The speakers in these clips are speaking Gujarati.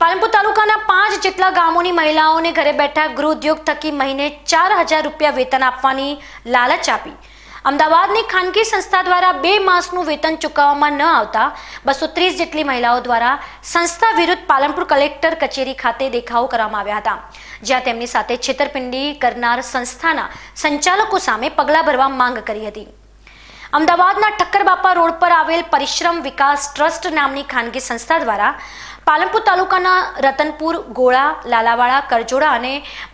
પાલનપુર તાલુકાના પાંચ જેટલા ગામોની મહિલાઓને ઘરે બેઠા ગૃહ ઉદ્યોગ થકી મહિને ચાર હજાર રૂપિયા વેતન આપવાની લાલચ આપી અમદાવાદની ખાનગી સંસ્થા દ્વારા બે માસનું વેતન ચૂકવવામાં ન આવતા બસો ત્રીસ જેટલી મહિલાઓ દ્વારા સંસ્થા વિરુદ્ધ પાલનપુર કલેક્ટર કચેરી ખાતે દેખાવો કરવામાં આવ્યા હતા જ્યાં તેમની સાથે છેતરપિંડી કરનાર સંસ્થાના સંચાલકો સામે પગલાં ભરવા માંગ કરી હતી અમદાવાદના ઠક્કરબાપા રોડ પર આવેલ પરિશ્રમ વિકાસ ટ્રસ્ટ નામની ખાનગી સંસ્થા દ્વારા પાલનપુર તાલુકાના રતનપુર ગોળા લાલાવાળા કરજોડા અને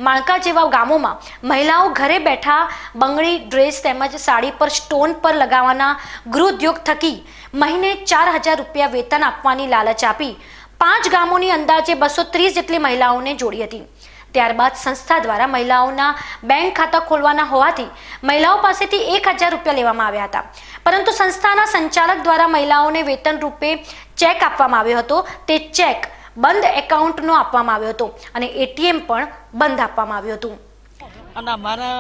માણકા જેવા ગામોમાં મહિલાઓ ઘરે બેઠા બંગડી ડ્રેસ તેમજ સાડી પર સ્ટોન પર લગાવવાના ગૃહઉદ્યોગ થકી મહિને ચાર હજાર રૂપિયા વેતન આપવાની લાલચ આપી પાંચ ગામોની અંદાજે બસો ત્રીસ જેટલી મહિલાઓને જોડી હતી ત્યારબાદ સંસ્થા દ્વારા મહિલાઓના બેંક ખાતા ખોલવાના હોવાથી મહિલાઓ પાસેથી એક હજાર રૂપિયા લેવામાં આવ્યા હતા પરંતુ સંસ્થાના સંચાલક દ્વારા મહિલાઓને વેતન રૂપે ચેક આપવામાં આવ્યો હતો તે ચેક બંધ એકાઉન્ટનો આપવામાં આવ્યો હતો અને એટીએમ પણ બંધ આપવામાં આવ્યું હતું અને અમારા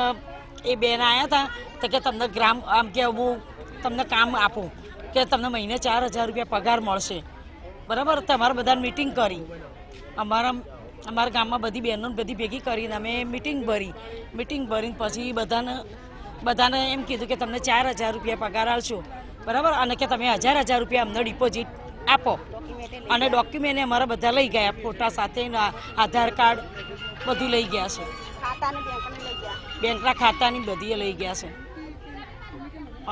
એ બેન આવ્યા હતા તો કે તમને ગ્રામ આમ કે હું તમને કામ આપું કે તમને મહિને ચાર હજાર રૂપિયા પગાર મળશે બરાબર તો અમારે બધાને મિટિંગ કરી અમારા અમારા ગામમાં બધી બહેનો બધી ભેગી કરીને અમે મિટિંગ ભરી મિટિંગ ભરીને પછી બધાને બધાને એમ કીધું કે તમને ચાર હજાર રૂપિયા પગાર આપશો બરાબર અને કે તમે હજાર હજાર રૂપિયા અમને ડિપોઝિટ આપો અને ડોક્યુમેન્ટ અમારા બધા લઈ ગયા ફોટા સાથે આધાર કાર્ડ બધું લઈ ગયા છે બેંકના ખાતાની બધી લઈ ગયા છે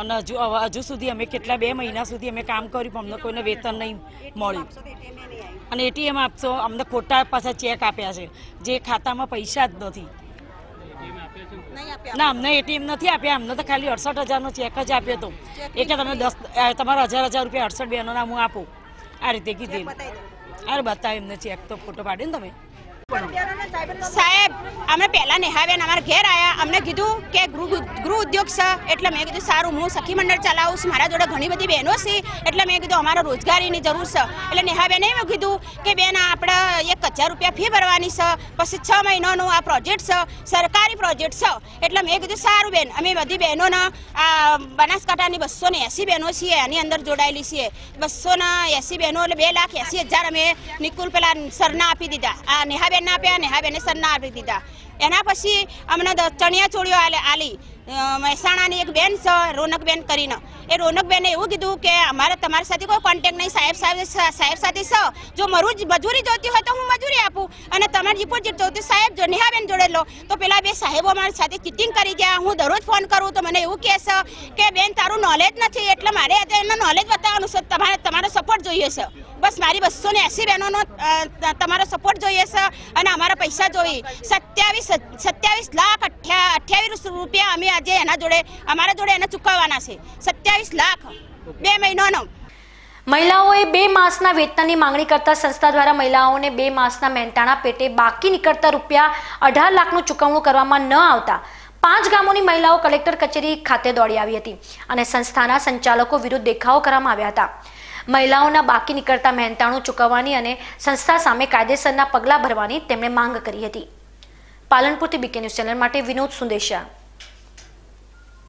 અને હજુ હજુ સુધી અમે કેટલા બે મહિના સુધી અમે કામ કર્યું પણ અમને કોઈને વેતન નહીં મળ્યું અને એટીએમ આપશો અમને ખોટા પાછા ચેક આપ્યા છે જે ખાતામાં પૈસા જ નથી ના અમને એટીએમ નથી આપ્યા અમને તો ખાલી અડસઠ હજારનો ચેક જ આપ્યો હતો એ કે તમે દસ તમારા હજાર હજાર રૂપિયા અડસઠ બહેનોના હું આપું આ રીતે કીધી અરે બતાવે એમને ચેક તો ફોટો ને તમે સાહેબ અમે પહેલા નેહાવ્યા અમારા ઘેર આવ્યા અમને કીધું કે ગૃહ ગૃહ ઉદ્યોગ છે એટલે મેં કીધું સારું હું સખી મંડળ ચલાવું છું મારા જોડે ઘણી બધી બહેનો છે એટલે મેં કીધું અમારા રોજગારીની જરૂર છે એટલે નેહાબેને એમ કીધું કે બેન આપણે એક હજાર રૂપિયા ફી ભરવાની છે પછી છ મહિનાનો આ પ્રોજેક્ટ છે સરકારી પ્રોજેક્ટ છે એટલે મેં કીધું સારું બેન અમે બધી બહેનોને આ બનાસકાંઠાની બસો ને એસી બહેનો છીએ એની અંદર જોડાયેલી છીએ બસો ને એસી બહેનો એટલે બે લાખ એસી હજાર અમે નિકુલ પેલા સરના આપી દીધા આ નેહાબેનને આપ્યા નેહાબેને સર વતનના આપી દીધા એના પછી અમને ચણિયા ચોળીઓ આલી મહેસાણાની એક બેન છે રોનકબેન કરીને એ રોનકબેને એવું કીધું કે અમારે તમારી સાથે કોઈ કોન્ટેક્ટ નહીં સાહેબ સાહેબ સાહેબ સાથે સ જો મારું મજૂરી જોતી હોય તો હું મજૂરી આપું અને તમારી ડિપોઝિટ જોતી સાહેબ જો નેહાબેન જોડે લો તો પેલા બે સાહેબો મારી સાથે ચીટિંગ કરી ગયા હું દરરોજ ફોન કરું તો મને એવું કહેશે કે બેન તારું નોલેજ નથી એટલે મારે એનું નોલેજ બતાવવાનું છે તમારે તમારે જોઈએ છે બસ મારી બસો ને એસી બહેનોનો તમારો સપોર્ટ જોઈએ છે અને અમારા પૈસા જોઈએ સત્યાવીસ સત્યાવીસ લાખ અઠ્યાવીસ રૂપિયા અમે આજે એના જોડે અમારા જોડે એને ચૂકવવાના છે સત્યાવીસ લાખ બે મહિનાનો મહિલાઓએ બે માસના વેતનની માંગણી કરતા સંસ્થા દ્વારા મહિલાઓને બે માસના મહેનતાણા પેટે બાકી નીકળતા રૂપિયા અઢાર લાખનું ચૂકવણું કરવામાં ન આવતા પાંચ ગામોની મહિલાઓ કલેક્ટર કચેરી ખાતે દોડી આવી હતી અને સંસ્થાના સંચાલકો વિરુદ્ધ દેખાવો કરવામાં આવ્યા હતા મહિલાઓના બાકી નીકળતા મહેનતાણું ચૂકવવાની અને સંસ્થા સામે કાયદેસરના પગલાં ભરવાની તેમણે માંગ કરી હતી પાલનપુરથી બીકે ન્યૂઝ ચેનલ માટે વિનોદ સુંદેશા